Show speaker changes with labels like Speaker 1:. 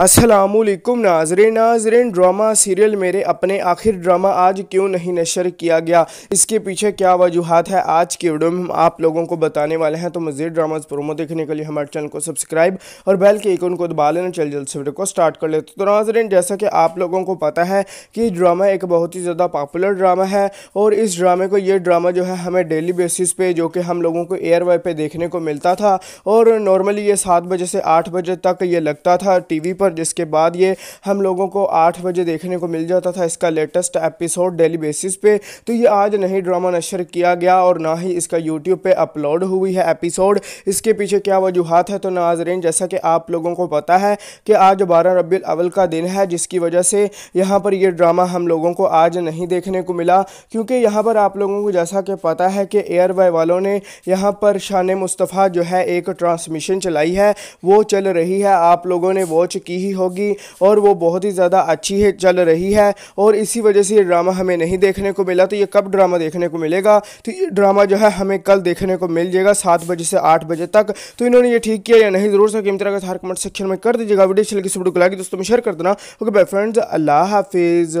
Speaker 1: असलकुम नाजरे नाजरन drama serial मेरे अपने आखिर ड्रामा आज क्यों नहीं नशर किया गया इसके पीछे क्या वजूहत है आज की वीडियो में हम आप लोगों को बताने वाले हैं तो मज़ीद ड्रामाज प्रोमो देखने के लिए हमारे चैनल को सब्सक्राइब और बेल के एक उनको दबा लेना चल जल्द से वीडियो को स्टार्ट कर लेते तो नाजरन जैसा कि आप लोगों को पता है कि ड्रामा एक बहुत ही ज़्यादा पॉपुलर ड्रामा है और इस ड्रामे को ये ड्रामा जो है हमें डेली बेसिस पे जो कि हम लोगों को एयर वाई देखने को मिलता था और नॉर्मली ये सात बजे से आठ बजे तक ये लगता था टी पर पर जिसके बाद ये हम लोगों को आठ बजे देखने को मिल जाता था इसका लेटेस्ट एपिसोड डेली बेसिस पे तो ये आज नहीं ड्रामा नशर किया गया और ना ही इसका यूट्यूब पर अपलोड हुई है एपिसोड इसके पीछे क्या वजूहत है तो नाजरीन जैसा कि आप लोगों को पता है कि आज बारह रबी अवल का दिन है जिसकी वजह से यहाँ पर यह ड्रामा हम लोगों को आज नहीं देखने को मिला क्योंकि यहाँ पर आप लोगों को जैसा कि पता है कि एयर वालों ने यहाँ पर शान मुस्तफ़ा जो है एक ट्रांसमिशन चलाई है वो चल रही है आप लोगों ने वॉच की ही होगी और वो बहुत ही ज़्यादा अच्छी है चल रही है और इसी वजह से ये ड्रामा हमें नहीं देखने को मिला तो ये कब ड्रामा देखने को मिलेगा तो ये ड्रामा जो है हमें कल देखने को मिल जाएगा सात बजे से आठ बजे तक तो इन्होंने ये ठीक किया या नहीं ज़रूर से तरह का हर कमेंट सेक्शन में कर दीजिएगा वीडियो अच्छी लगी सब को दोस्तों में शेयर कर देना ओके बाई फ्रेंड्स अल्लाह हाफिज़